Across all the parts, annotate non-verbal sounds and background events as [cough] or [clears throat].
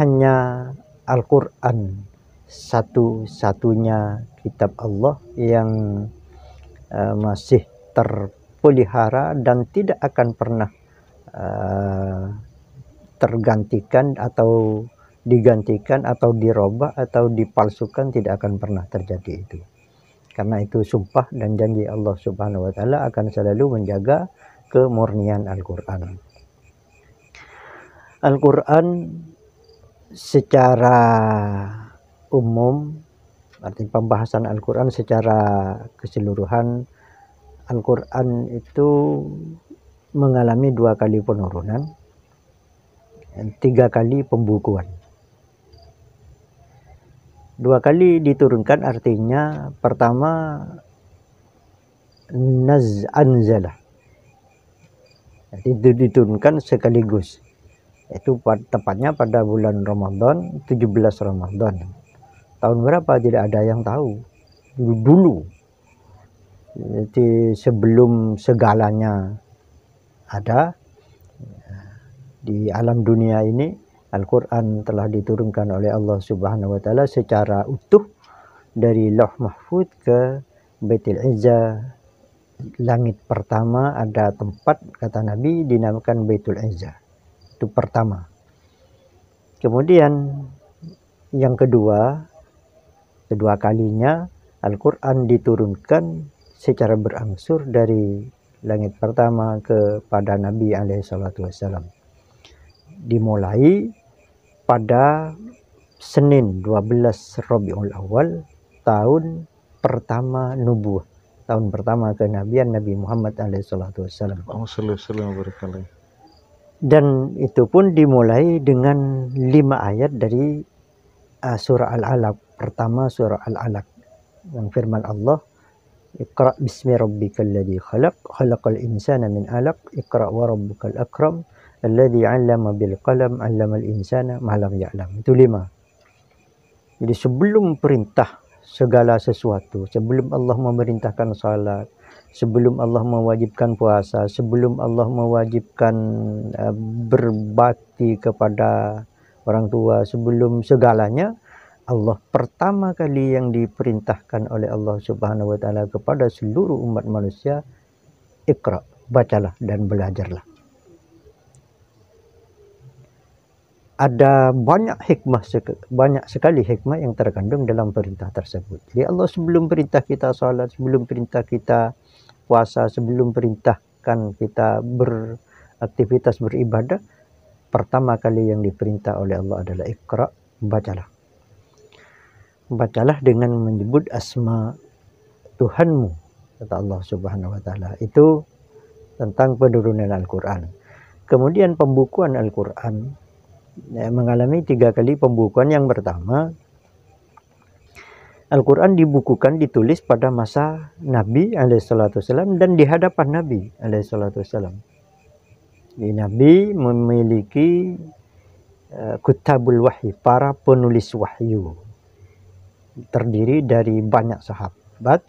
hanya Al-Quran satu-satunya kitab Allah yang uh, masih terpelihara dan tidak akan pernah uh, tergantikan atau digantikan atau dirobah atau dipalsukan tidak akan pernah terjadi itu karena itu sumpah dan janji Allah Subhanahu wa taala akan selalu menjaga kemurnian Al-Qur'an. Al-Qur'an secara umum arti pembahasan Al-Quran secara keseluruhan Al-Quran itu mengalami dua kali penurunan dan tiga kali pembukuan dua kali diturunkan artinya pertama naz anzalah jadi diturunkan sekaligus itu tempatnya pada bulan Ramadan 17 Ramadan tahun berapa tidak ada yang tahu dulu dulu jadi sebelum segalanya ada di alam dunia ini Al-Quran telah diturunkan oleh Allah Subhanahu Wa Taala secara utuh dari Loh Mahfud ke Baitul Izzah langit pertama ada tempat kata Nabi dinamakan Baitul Izzah itu pertama. Kemudian yang kedua, kedua kalinya Al-Quran diturunkan secara berangsur dari langit pertama kepada Nabi wassalam. Dimulai pada Senin 12 Rabiul Awal tahun pertama nubuah tahun pertama kenabian Nabi Muhammad alaihi salatu wasallam. Alhamdulillah dan itu pun dimulai dengan lima ayat dari uh, surah Al-Alaq. Pertama surah Al-Alaq. Yang firman Allah. Iqra' bismi rabbika alladhi khalaq. Khalaqal insana min alaq. Iqra' wa rabbuka al-akram. Alladhi allama bil qalam. Allama al-insana. Mahalam ya'lam. Itu lima. Jadi sebelum perintah segala sesuatu. Sebelum Allah memerintahkan salat. sebelum Allah mewajibkan puasa, sebelum Allah mewajibkan uh, berbakti kepada orang tua, sebelum segalanya Allah pertama kali yang diperintahkan oleh Allah Subhanahu wa taala kepada seluruh umat manusia Iqra, bacalah dan belajarlah. Ada banyak hikmah banyak sekali hikmah yang terkandung dalam perintah tersebut. Jadi Allah sebelum perintah kita salat, sebelum perintah kita Puasa sebelum perintahkan kita beraktivitas beribadah, pertama kali yang diperintah oleh Allah adalah ikra bacalah. Bacalah dengan menyebut asma Tuhanmu, kata Allah Subhanahu wa taala. Itu tentang penurunan Al-Qur'an. Kemudian pembukuan Al-Qur'an ya, mengalami tiga kali pembukuan. Yang pertama Al-Quran dibukukan, ditulis pada masa Nabi alaihissalam dan di hadapan Nabi alaihissalam. Nabi memiliki uh, kutabul wahyu, para penulis wahyu. Terdiri dari banyak sahabat,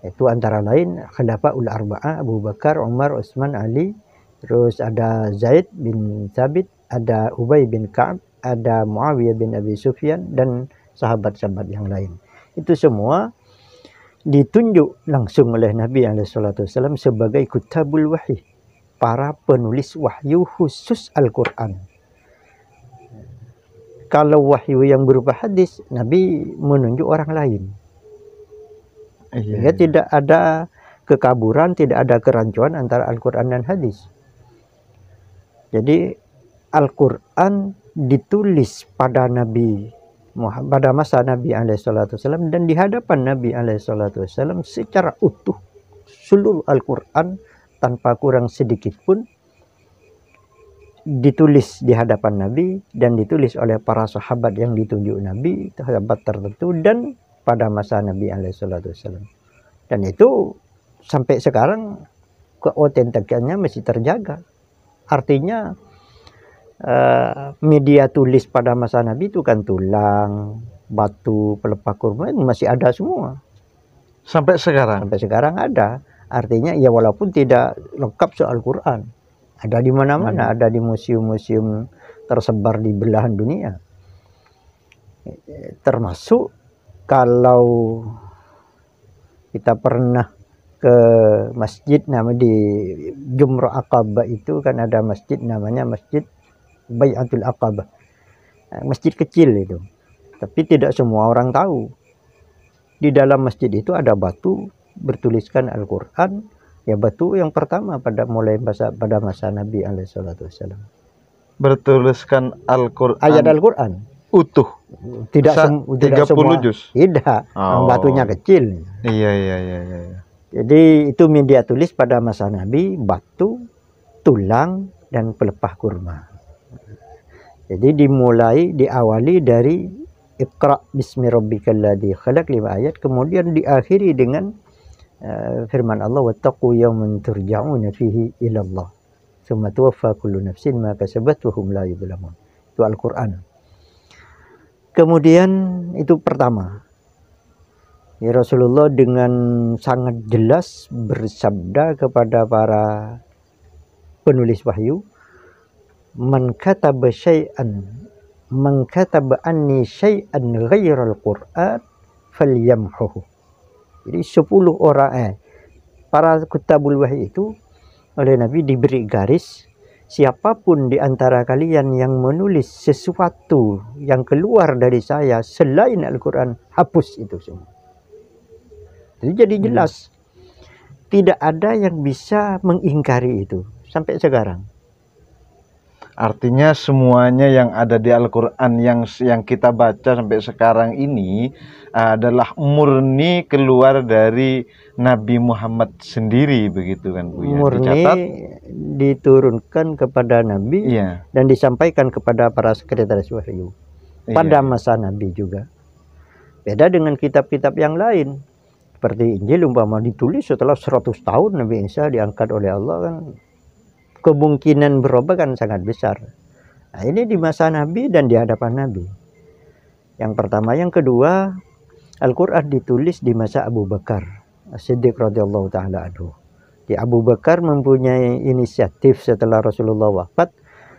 itu antara lain Khilafah ul Arba'ah, Abu Bakar, Umar, Utsman, Ali, terus ada Zaid bin Thabit, ada Ubay bin Ka'ab, ada Muawiyah bin Abi Sufyan, dan sahabat-sahabat yang lain itu semua ditunjuk langsung oleh Nabi SAW sebagai kutabul wahyi, para penulis wahyu khusus Al-Quran. Kalau wahyu yang berupa hadis, Nabi menunjuk orang lain. Iya, Sehingga iya. tidak ada kekaburan, tidak ada kerancuan antara Al-Quran dan hadis. Jadi Al-Quran ditulis pada Nabi pada masa Nabi Alaihissalam dan di hadapan Nabi Alaihissalam secara utuh seluruh Al-Quran tanpa kurang sedikit pun ditulis di hadapan Nabi dan ditulis oleh para sahabat yang ditunjuk Nabi sahabat tertentu dan pada masa Nabi Alaihissalam dan itu sampai sekarang keotentikannya masih terjaga artinya uh, media tulis pada masa Nabi itu kan tulang, batu, pelepah kurma masih ada semua. Sampai sekarang. Sampai sekarang ada. Artinya ya walaupun tidak lengkap soal Quran. Ada di mana-mana, hmm. ada di museum-museum tersebar di belahan dunia. Termasuk kalau kita pernah ke masjid nama di Jumroh Aqaba itu kan ada masjid namanya Masjid Bayatul Aqabah eh, masjid kecil itu tapi tidak semua orang tahu di dalam masjid itu ada batu bertuliskan Al-Quran ya batu yang pertama pada mulai masa pada masa Nabi Alaihissalam bertuliskan Al-Quran ayat Al-Quran utuh tidak sem tidak semua juz tidak oh. batunya kecil iya iya iya iya jadi itu media tulis pada masa Nabi batu tulang dan pelepah kurma jadi dimulai diawali dari Iqra bismi rabbikal ladzi khalaq lima ayat kemudian diakhiri dengan uh, firman Allah wattaqu yawman turja'una fihi ila Allah summa tuwaffa kullu nafsin ma kasabat wa hum la yudlamun itu Al-Qur'an kemudian itu pertama ya Rasulullah dengan sangat jelas bersabda kepada para penulis wahyu man kataba syai'an man kataba anni syai'an ghairal Qur'an falyamhuhu. Jadi 10 orang eh para kutabul wahyi itu oleh Nabi diberi garis siapapun di antara kalian yang menulis sesuatu yang keluar dari saya selain Al-Quran hapus itu semua itu jadi jelas hmm. tidak ada yang bisa mengingkari itu sampai sekarang Artinya semuanya yang ada di Al-Qur'an yang yang kita baca sampai sekarang ini adalah murni keluar dari Nabi Muhammad sendiri begitu kan Bu ya. Murni Dicatat, diturunkan kepada Nabi iya. dan disampaikan kepada para sekretaris wahyu pada iya. masa Nabi juga. Beda dengan kitab-kitab yang lain. Seperti Injil umpama ditulis setelah 100 tahun Nabi Isa diangkat oleh Allah kan kemungkinan berubah kan sangat besar. Nah, ini di masa Nabi dan di hadapan Nabi. Yang pertama, yang kedua, Al-Qur'an ditulis di masa Abu Bakar Siddiq radhiyallahu taala anhu. Di Abu Bakar mempunyai inisiatif setelah Rasulullah wafat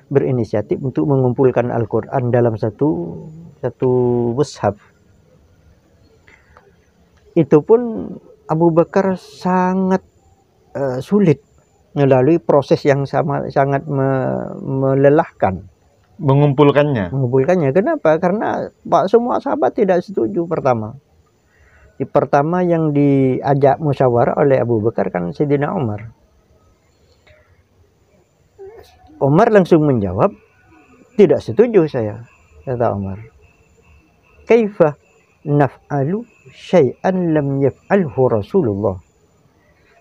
berinisiatif untuk mengumpulkan Al-Qur'an dalam satu satu mushaf. Itu pun Abu Bakar sangat uh, sulit melalui proses yang sama sangat me, melelahkan mengumpulkannya mengumpulkannya kenapa karena pak semua sahabat tidak setuju pertama di pertama yang diajak musyawarah oleh Abu Bakar kan Sayyidina Umar Umar langsung menjawab tidak setuju saya kata Umar kaifa naf'alu syai'an lam yaf'alhu Rasulullah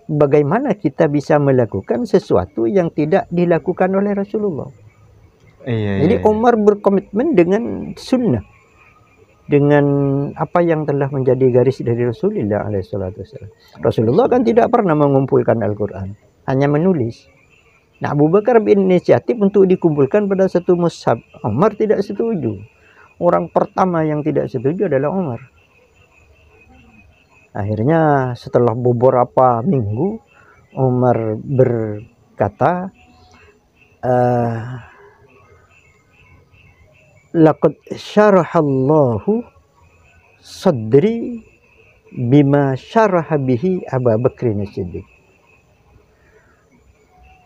bagaimana kita bisa melakukan sesuatu yang tidak dilakukan oleh Rasulullah. Iya, Jadi iya, iya. Umar berkomitmen dengan sunnah, dengan apa yang telah menjadi garis dari Rasulullah wassalam. Rasulullah kan tidak pernah mengumpulkan Al-Quran, hanya menulis. Nah Abu Bakar berinisiatif untuk dikumpulkan pada satu mushab. Umar tidak setuju. Orang pertama yang tidak setuju adalah Umar akhirnya setelah beberapa minggu Umar berkata eh, laqad syarahallahu sadri bima syaraha bihi Abu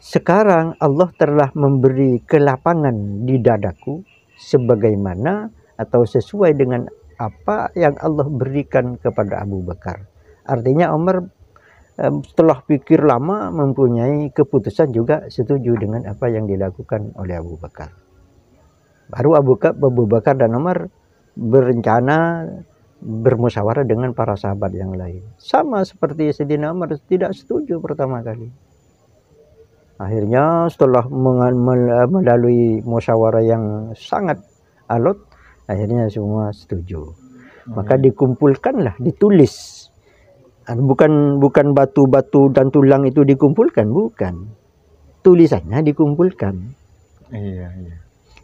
sekarang Allah telah memberi kelapangan di dadaku sebagaimana atau sesuai dengan apa yang Allah berikan kepada Abu Bakar. Artinya Umar setelah pikir lama mempunyai keputusan juga setuju dengan apa yang dilakukan oleh Abu Bakar. Baru Abu Bakar, dan Umar berencana bermusyawarah dengan para sahabat yang lain. Sama seperti Sayyidina Umar tidak setuju pertama kali. Akhirnya setelah melalui musyawarah yang sangat alot, akhirnya semua setuju hmm. maka dikumpulkanlah ditulis anu, bukan bukan batu-batu dan tulang itu dikumpulkan bukan tulisannya dikumpulkan iya iya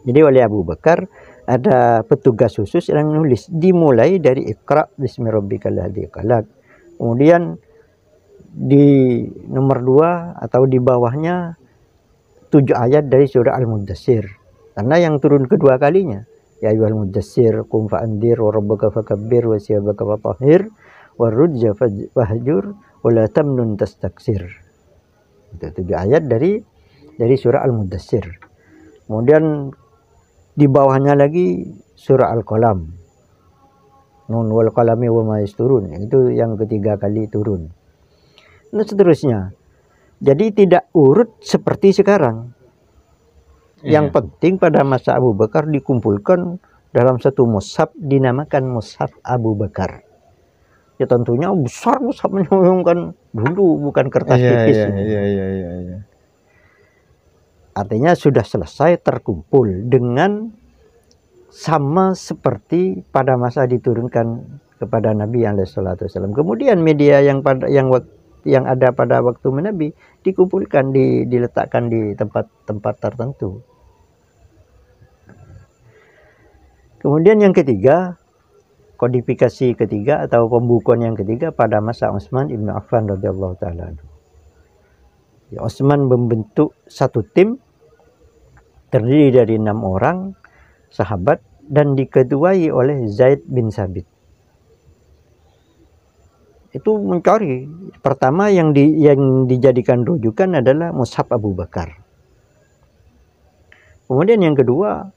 jadi oleh Abu Bakar ada petugas khusus yang menulis dimulai dari Iqra bismi Kemudian di nomor dua atau di bawahnya tujuh ayat dari surah Al-Mudassir. Karena yang turun kedua kalinya ya ayuhal mudassir Kum fa'andir wa rabbaka fakabbir wa siyabaka fatahir wa rujja fahjur wa la tamnun tastaksir itu tujuh ayat dari dari surah al-mudassir kemudian di bawahnya lagi surah al-qalam nun wal qalami wa Ma'is turun. itu yang ketiga kali turun dan nah, seterusnya jadi tidak urut seperti sekarang yang iya. penting pada masa Abu Bakar dikumpulkan dalam satu mushaf dinamakan mushaf Abu Bakar. Ya tentunya besar mushaf menyumbangkan dulu bukan kertas iya, tipis. Iya, iya, iya, iya, iya. Artinya sudah selesai terkumpul dengan sama seperti pada masa diturunkan kepada Nabi yang alaihi Kemudian media yang pada yang seperti yang ada pada waktu Nabi dikumpulkan di, diletakkan di tempat-tempat tertentu. Kemudian yang ketiga, kodifikasi ketiga atau pembukuan yang ketiga pada masa Utsman Ibnu Affan radhiyallahu taala. Ya, Utsman membentuk satu tim terdiri dari enam orang sahabat dan diketuai oleh Zaid bin Sabit itu mencari. Pertama yang di, yang dijadikan rujukan adalah mushaf Abu Bakar. Kemudian yang kedua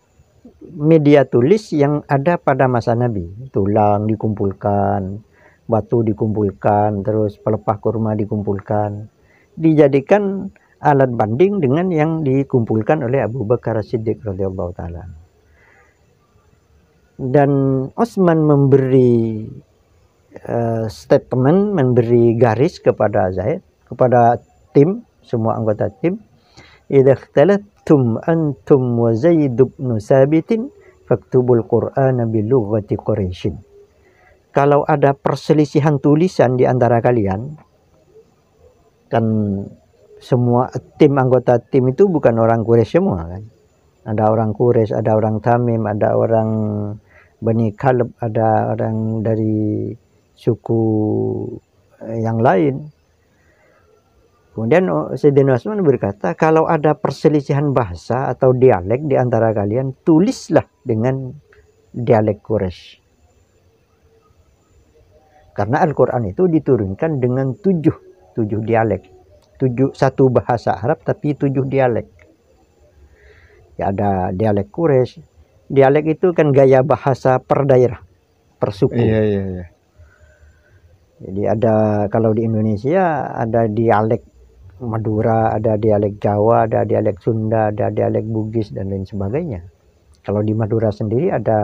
media tulis yang ada pada masa Nabi. Tulang dikumpulkan, batu dikumpulkan, terus pelepah kurma dikumpulkan. Dijadikan alat banding dengan yang dikumpulkan oleh Abu Bakar Siddiq radhiyallahu taala. Dan Osman memberi Eh, statement memberi garis kepada Zaid kepada tim semua anggota tim idza antum wa Zaid bin Sabitin faktubul Qur'ana bi lughati Quraisy kalau ada perselisihan tulisan di antara kalian kan semua tim anggota tim itu bukan orang Quraisy semua kan ada orang Quraisy ada orang Tamim ada orang Bani Kalb ada orang dari suku eh, yang lain. Kemudian oh, Sayyidina Utsman berkata, kalau ada perselisihan bahasa atau dialek di antara kalian, tulislah dengan dialek Quraisy. Karena Al-Quran itu diturunkan dengan tujuh, tujuh dialek. Tujuh, satu bahasa Arab tapi tujuh dialek. Ya ada dialek Quraisy. Dialek itu kan gaya bahasa per daerah, per suku. Iya, iya, iya. Jadi ada kalau di Indonesia ada dialek Madura, ada dialek Jawa, ada dialek Sunda, ada dialek Bugis dan lain sebagainya. Kalau di Madura sendiri ada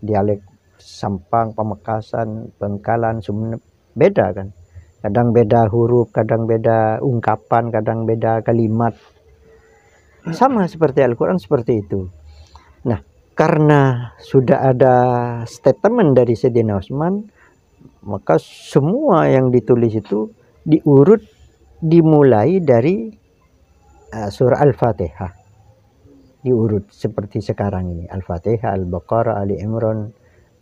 dialek Sampang, Pamekasan, Bengkalan, Sumeneb beda kan. Kadang beda huruf, kadang beda ungkapan, kadang beda kalimat. Sama seperti Al-Qur'an seperti itu. Nah, karena sudah ada statement dari Sayyidina Osman maka semua yang ditulis itu diurut dimulai dari uh, surah Al-Fatihah diurut seperti sekarang ini Al-Fatihah, Al-Baqarah, Ali Imran, uh,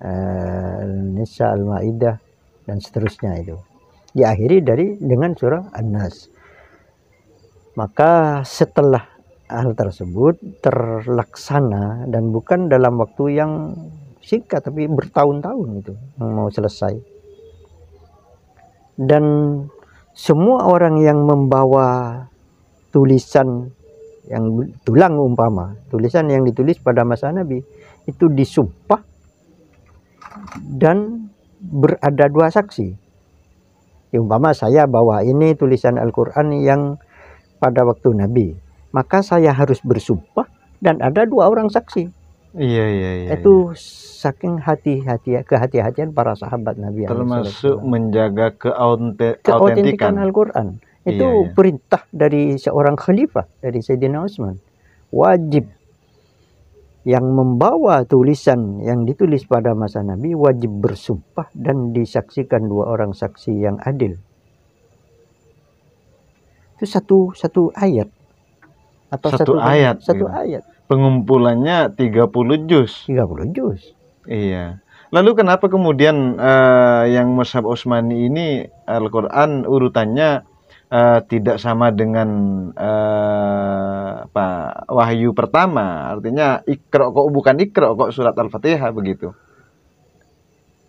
eh, Al-Nisa, Al-Maidah dan seterusnya itu. Diakhiri dari dengan surah An-Nas. Maka setelah hal tersebut terlaksana dan bukan dalam waktu yang singkat tapi bertahun-tahun itu mau selesai dan semua orang yang membawa tulisan yang tulang umpama tulisan yang ditulis pada masa Nabi itu disumpah dan berada dua saksi ya, umpama saya bawa ini tulisan Al-Quran yang pada waktu Nabi maka saya harus bersumpah dan ada dua orang saksi Iya iya iya. Itu iya. saking hati-hati kehati-hatian para sahabat Nabi termasuk menjaga keautentikan Al-Qur'an. Iya, Itu iya, iya. perintah dari seorang khalifah dari Sayyidina Utsman. Wajib yang membawa tulisan yang ditulis pada masa Nabi wajib bersumpah dan disaksikan dua orang saksi yang adil. Itu satu satu ayat atau satu, satu ayat. Satu gitu. ayat pengumpulannya 30 juz. 30 juz. Iya. Lalu kenapa kemudian uh, yang Mushaf Utsmani ini Al-Qur'an urutannya uh, tidak sama dengan uh, apa wahyu pertama? Artinya Iqra kok bukan Iqra kok surat Al-Fatihah begitu.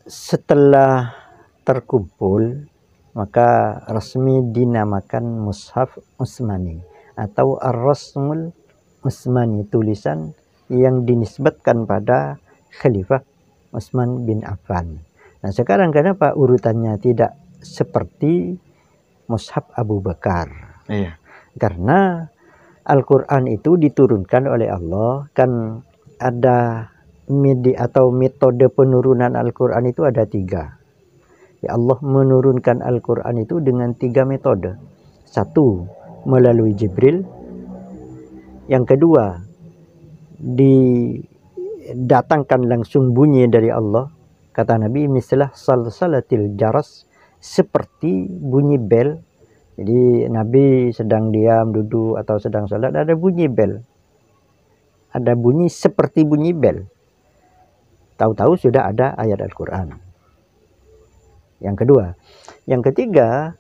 Setelah terkumpul maka resmi dinamakan Mushaf Utsmani atau Ar-Rasmul Utsmani tulisan yang dinisbatkan pada Khalifah Utsman bin Affan. Nah, sekarang kenapa urutannya tidak seperti Mushab Abu Bakar? Iya. Karena Al-Qur'an itu diturunkan oleh Allah kan ada midi atau metode penurunan Al-Qur'an itu ada tiga. Ya Allah menurunkan Al-Qur'an itu dengan tiga metode. Satu melalui Jibril, yang kedua, didatangkan langsung bunyi dari Allah. Kata Nabi, mislah salsalatil jaras seperti bunyi bel. Jadi Nabi sedang diam, duduk atau sedang salat ada bunyi bel. Ada bunyi seperti bunyi bel. Tahu-tahu sudah ada ayat Al-Qur'an. Yang kedua, yang ketiga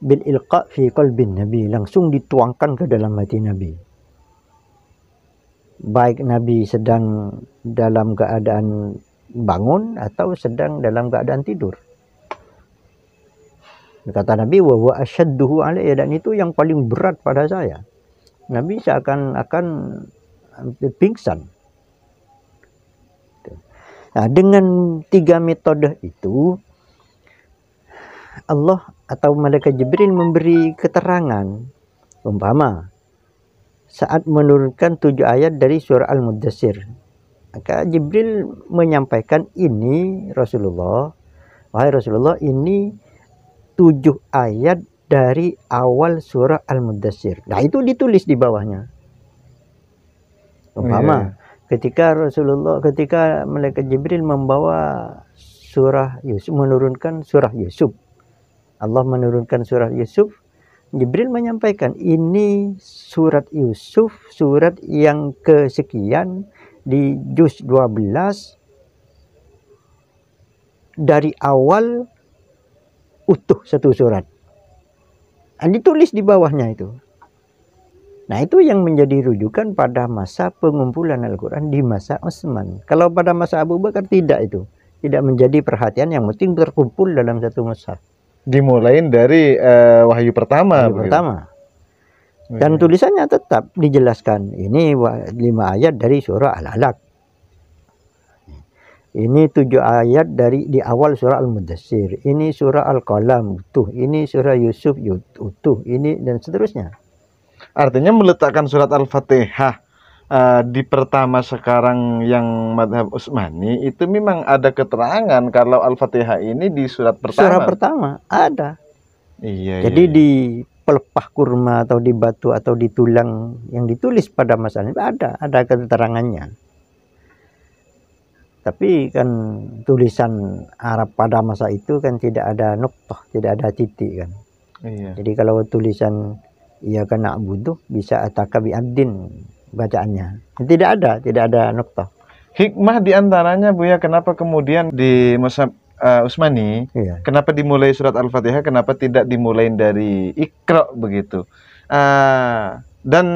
bil ilqa fi qalbin nabi langsung dituangkan ke dalam hati nabi baik Nabi sedang dalam keadaan bangun atau sedang dalam keadaan tidur. Kata Nabi, wa wa ashadduhu alaiya dan itu yang paling berat pada saya. Nabi seakan akan pingsan. Nah, dengan tiga metode itu, Allah atau Malaikat Jibril memberi keterangan. Umpama, saat menurunkan tujuh ayat dari surah Al-Mudassir. Maka Jibril menyampaikan ini Rasulullah, wahai Rasulullah ini tujuh ayat dari awal surah Al-Mudassir. Nah itu ditulis di bawahnya. Oh, Umpama yeah. ketika Rasulullah, ketika malaikat Jibril membawa surah Yusuf, menurunkan surah Yusuf. Allah menurunkan surah Yusuf Jibril menyampaikan ini surat Yusuf surat yang kesekian di juz 12 dari awal utuh satu surat dan nah, ditulis di bawahnya itu Nah itu yang menjadi rujukan pada masa pengumpulan Al-Quran di masa Osman. Kalau pada masa Abu Bakar tidak itu. Tidak menjadi perhatian yang penting berkumpul dalam satu masa dimulai dari uh, wahyu pertama wahyu pertama iya. dan yeah. tulisannya tetap dijelaskan ini lima ayat dari surah al-alaq ini tujuh ayat dari di awal surah Al-Mudassir. Ini surah Al-Qalam utuh. Ini surah Yusuf utuh. Ini dan seterusnya. Artinya meletakkan surat Al-Fatihah uh, di pertama sekarang yang madhab Usmani itu memang ada keterangan kalau Al-Fatihah ini di surat pertama. Surat pertama ada. Iya, iya. Jadi iya. di pelepah kurma atau di batu atau di tulang yang ditulis pada masa ini ada ada keterangannya. Tapi kan tulisan Arab pada masa itu kan tidak ada noktoh, tidak ada titik kan. Iya. Jadi kalau tulisan ia kena butuh bisa ataka bi abdin bacaannya. Tidak ada, tidak ada nukta. Hikmah diantaranya bu ya kenapa kemudian di masa uh, eh, Usmani, iya. kenapa dimulai surat Al-Fatihah, kenapa tidak dimulai dari ikhra begitu. Uh, dan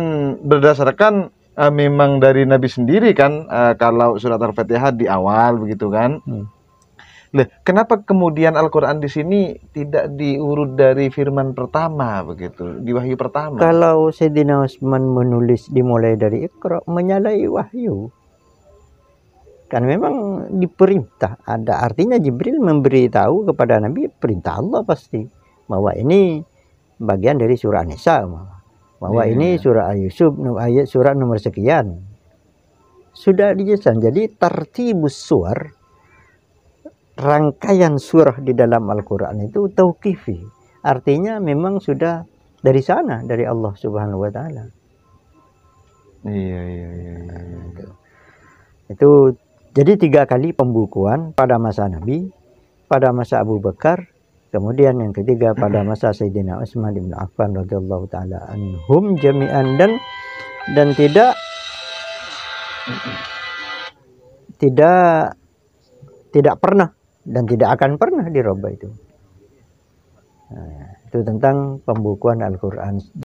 berdasarkan uh, memang dari Nabi sendiri kan, uh, kalau surat Al-Fatihah di awal begitu kan, hmm. Loh, kenapa kemudian Al-Qur'an di sini tidak diurut dari firman pertama begitu, di wahyu pertama? Kalau Sayyidina Usman menulis dimulai dari ikhra, menyalahi wahyu. Kan memang diperintah, ada artinya Jibril memberitahu kepada Nabi perintah Allah pasti bahwa ini bagian dari surah nisa bahwa yeah. ini surah Yusuf ayat surah nomor sekian sudah dijelaskan jadi tertibus suar rangkaian surah di dalam Al-Quran itu tauqifi. Artinya memang sudah dari sana, dari Allah Subhanahu wa Ta'ala. Iya, iya, iya. iya. Itu. Iya. itu jadi tiga kali pembukuan pada masa Nabi, pada masa Abu Bakar, kemudian yang ketiga pada [clears throat] masa Sayyidina Utsman bin Affan radhiyallahu taala anhum jami'an dan dan tidak tidak tidak pernah dan tidak akan pernah diroba itu. Nah, itu tentang pembukuan Al-Quran